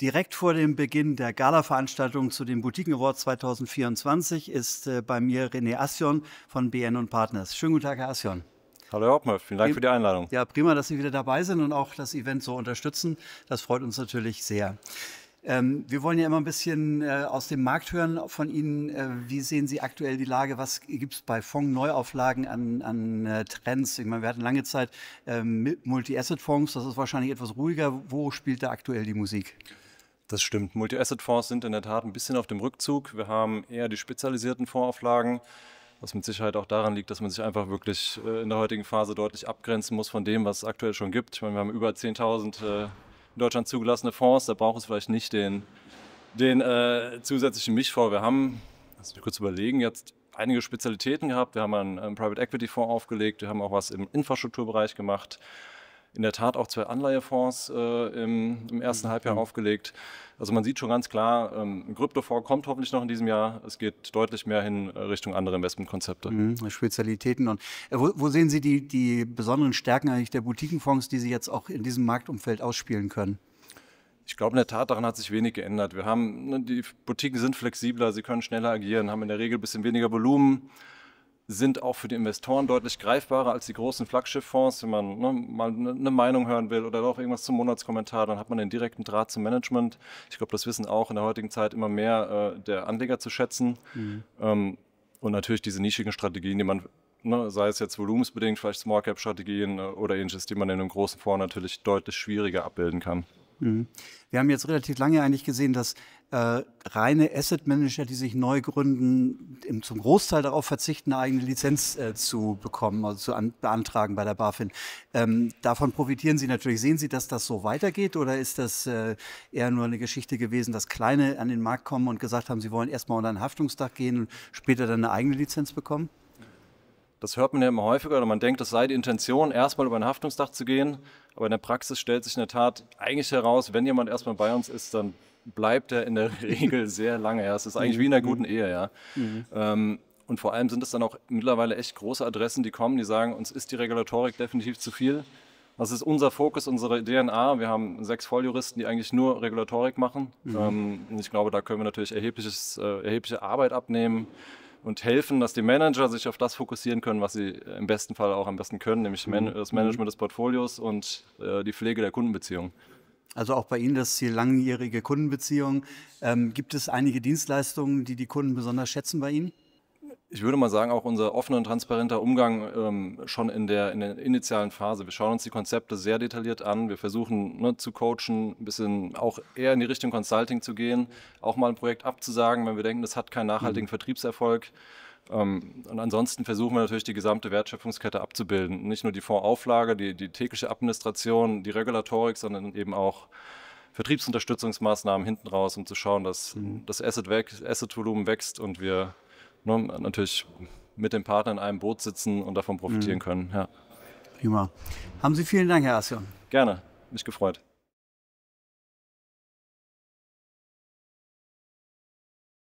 Direkt vor dem Beginn der Gala-Veranstaltung zu dem Boutiquen Awards 2024 ist äh, bei mir René Assion von BN Partners. Schönen guten Tag, Herr Assion. Hallo Herr Hoppmer, vielen Dank für die Einladung. Ja, prima, dass Sie wieder dabei sind und auch das Event so unterstützen. Das freut uns natürlich sehr. Ähm, wir wollen ja immer ein bisschen äh, aus dem Markt hören von Ihnen. Äh, wie sehen Sie aktuell die Lage? Was gibt es bei Fonds-Neuauflagen an, an äh, Trends? Ich meine, wir hatten lange Zeit ähm, Multi-Asset-Fonds, das ist wahrscheinlich etwas ruhiger. Wo spielt da aktuell die Musik? Das stimmt. Multi-Asset-Fonds sind in der Tat ein bisschen auf dem Rückzug. Wir haben eher die spezialisierten Fondsauflagen, was mit Sicherheit auch daran liegt, dass man sich einfach wirklich äh, in der heutigen Phase deutlich abgrenzen muss von dem, was es aktuell schon gibt. Ich meine, wir haben über 10.000 äh, in Deutschland zugelassene Fonds. Da braucht es vielleicht nicht den, den äh, zusätzlichen Mischfonds. Wir haben, lass mich kurz überlegen, jetzt einige Spezialitäten gehabt. Wir haben einen, einen Private Equity Fonds aufgelegt, wir haben auch was im Infrastrukturbereich gemacht in der Tat auch zwei Anleihefonds äh, im, im, ersten mhm. Halbjahr mhm. aufgelegt. Also man sieht schon ganz klar, ein ähm, Kryptofonds kommt hoffentlich noch in diesem Jahr. Es geht deutlich mehr hin äh, Richtung andere Investmentkonzepte. Mhm, Spezialitäten. Und äh, wo, wo, sehen Sie die, die besonderen Stärken eigentlich der Boutiquenfonds, die Sie jetzt auch in diesem Marktumfeld ausspielen können? Ich glaube in der Tat, daran hat sich wenig geändert. Wir haben, ne, die Boutiquen sind flexibler, sie können schneller agieren, haben in der Regel ein bisschen weniger Volumen sind auch für die Investoren deutlich greifbarer als die großen Flaggschifffonds. Wenn man ne, mal eine ne Meinung hören will oder auch irgendwas zum Monatskommentar, dann hat man den direkten Draht zum Management. Ich glaube, das wissen auch in der heutigen Zeit immer mehr äh, der Anleger zu schätzen. Mhm. Ähm, und natürlich diese nischigen Strategien, die man, ne, sei es jetzt volumensbedingt, vielleicht Small Cap Strategien äh, oder ähnliches, die man in einem großen Fonds natürlich deutlich schwieriger abbilden kann. Mhm. Wir haben jetzt relativ lange eigentlich gesehen, dass äh, reine Asset Manager, die sich neu gründen, im, zum Großteil darauf verzichten, eine eigene Lizenz äh, zu bekommen, also zu an, beantragen bei der BaFin. Ähm, davon profitieren Sie natürlich. Sehen Sie, dass das so weitergeht oder ist das äh, eher nur eine Geschichte gewesen, dass Kleine an den Markt kommen und gesagt haben, sie wollen erstmal unter ein Haftungsdach gehen und später dann eine eigene Lizenz bekommen? Das hört man ja immer häufiger oder man denkt, das sei die Intention, erstmal über ein Haftungsdach zu gehen. Aber in der Praxis stellt sich in der Tat eigentlich heraus, wenn jemand erstmal bei uns ist, dann bleibt er in der Regel sehr lange. Ja, es ist eigentlich wie in einer mhm. guten Ehe, ja. Mhm. Ähm, und vor allem sind es dann auch mittlerweile echt große Adressen, die kommen, die sagen, uns ist die Regulatorik definitiv zu viel. Das ist unser Fokus, unsere DNA. Wir haben sechs Volljuristen, die eigentlich nur Regulatorik machen. Mhm. Ähm, ich glaube, da können wir natürlich erhebliches, äh, erhebliche Arbeit abnehmen und helfen, dass die Manager sich auf das fokussieren können, was sie im besten Fall auch am besten können, nämlich mhm. das Management mhm. des Portfolios und äh, die Pflege der Kundenbeziehung. Also auch bei Ihnen das Ziel langjährige Kundenbeziehung. Ähm, gibt es einige Dienstleistungen, die die Kunden besonders schätzen bei Ihnen? ich würde mal sagen, auch unser offener und transparenter Umgang ähm, schon in der, in der initialen Phase. Wir schauen uns die Konzepte sehr detailliert an. Wir versuchen ne, zu coachen, ein bisschen auch eher in die Richtung Consulting zu gehen, auch mal ein Projekt abzusagen, wenn wir denken, das hat keinen nachhaltigen mhm. Vertriebserfolg. Ähm, und ansonsten versuchen wir natürlich die gesamte Wertschöpfungskette abzubilden. Nicht nur die Fondsauflage, die, die tägliche Administration, die Regulatorik, sondern eben auch Vertriebsunterstützungsmaßnahmen hinten raus, um zu schauen, dass mhm. das Asset-Volumen Asset wächst und wir ne, natürlich mit dem Partner in einem Boot sitzen und davon profitieren mhm. können. Ja. Prima. Haben Sie vielen Dank, Herr Asion. Gerne, mich gefreut.